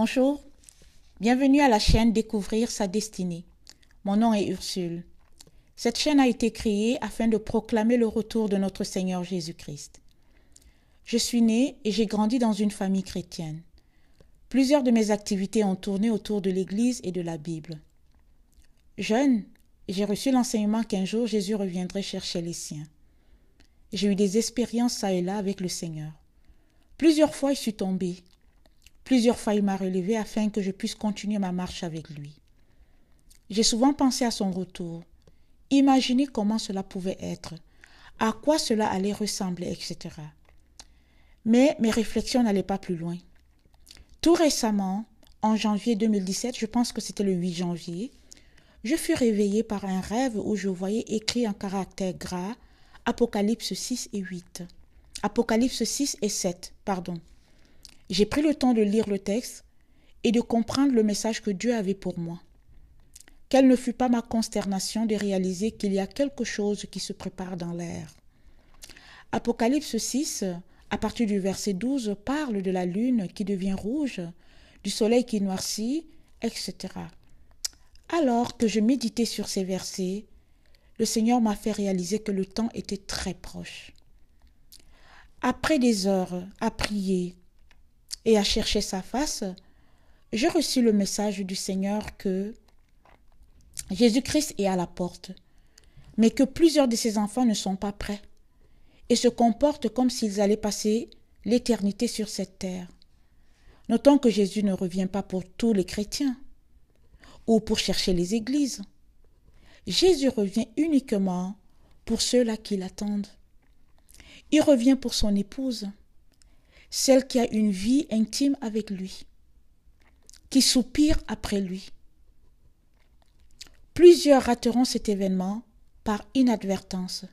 Bonjour, bienvenue à la chaîne Découvrir sa destinée. Mon nom est Ursule. Cette chaîne a été créée afin de proclamer le retour de notre Seigneur Jésus-Christ. Je suis née et j'ai grandi dans une famille chrétienne. Plusieurs de mes activités ont tourné autour de l'Église et de la Bible. Jeune, j'ai reçu l'enseignement qu'un jour Jésus reviendrait chercher les siens. J'ai eu des expériences ça et là avec le Seigneur. Plusieurs fois, je suis tombée, Plusieurs fois, il m'a relevé afin que je puisse continuer ma marche avec lui. J'ai souvent pensé à son retour. imaginé comment cela pouvait être, à quoi cela allait ressembler, etc. Mais mes réflexions n'allaient pas plus loin. Tout récemment, en janvier 2017, je pense que c'était le 8 janvier, je fus réveillée par un rêve où je voyais écrit en caractère gras Apocalypse 6 et 8. Apocalypse 6 et 7, pardon. J'ai pris le temps de lire le texte et de comprendre le message que Dieu avait pour moi. Quelle ne fut pas ma consternation de réaliser qu'il y a quelque chose qui se prépare dans l'air. Apocalypse 6, à partir du verset 12, parle de la lune qui devient rouge, du soleil qui noircit, etc. Alors que je méditais sur ces versets, le Seigneur m'a fait réaliser que le temps était très proche. Après des heures à prier, et à chercher sa face, je reçus le message du Seigneur que Jésus-Christ est à la porte, mais que plusieurs de ses enfants ne sont pas prêts et se comportent comme s'ils allaient passer l'éternité sur cette terre. Notons que Jésus ne revient pas pour tous les chrétiens ou pour chercher les églises. Jésus revient uniquement pour ceux-là qui l'attendent. Il revient pour son épouse celle qui a une vie intime avec lui, qui soupire après lui. Plusieurs rateront cet événement par inadvertance.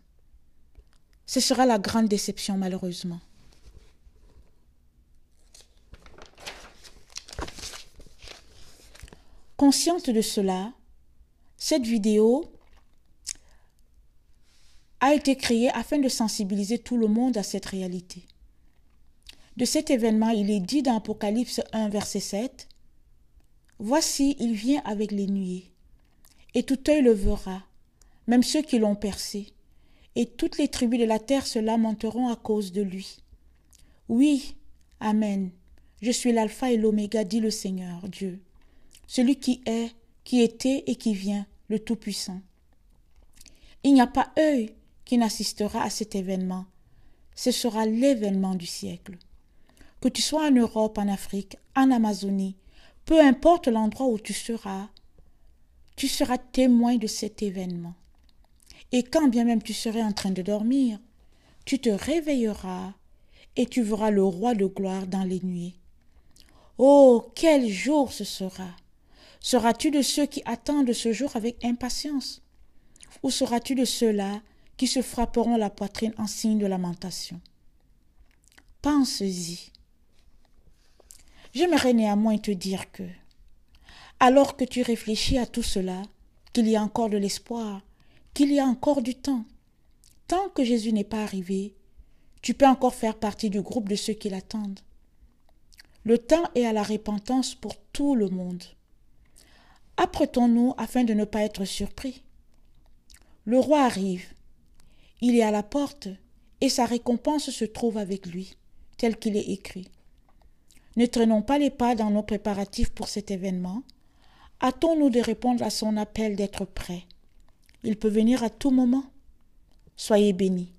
Ce sera la grande déception malheureusement. Consciente de cela, cette vidéo a été créée afin de sensibiliser tout le monde à cette réalité de cet événement, il est dit dans Apocalypse 1, verset 7, Voici, il vient avec les nuées, et tout œil le verra, même ceux qui l'ont percé, et toutes les tribus de la terre se lamenteront à cause de lui. Oui, Amen, je suis l'alpha et l'oméga, dit le Seigneur Dieu, celui qui est, qui était et qui vient, le Tout-Puissant. Il n'y a pas œil qui n'assistera à cet événement. Ce sera l'événement du siècle que tu sois en Europe, en Afrique, en Amazonie, peu importe l'endroit où tu seras, tu seras témoin de cet événement. Et quand bien même tu serais en train de dormir, tu te réveilleras et tu verras le roi de gloire dans les nuits. Oh, quel jour ce sera Seras-tu de ceux qui attendent ce jour avec impatience Ou seras-tu de ceux-là qui se frapperont la poitrine en signe de lamentation Pense-y. J'aimerais néanmoins te dire que, alors que tu réfléchis à tout cela, qu'il y a encore de l'espoir, qu'il y a encore du temps, tant que Jésus n'est pas arrivé, tu peux encore faire partie du groupe de ceux qui l'attendent. Le temps est à la repentance pour tout le monde. Apprêtons-nous afin de ne pas être surpris. Le roi arrive. Il est à la porte et sa récompense se trouve avec lui, tel qu'il est écrit. Ne traînons pas les pas dans nos préparatifs pour cet événement. Hâtons-nous de répondre à son appel d'être prêt. Il peut venir à tout moment. Soyez bénis.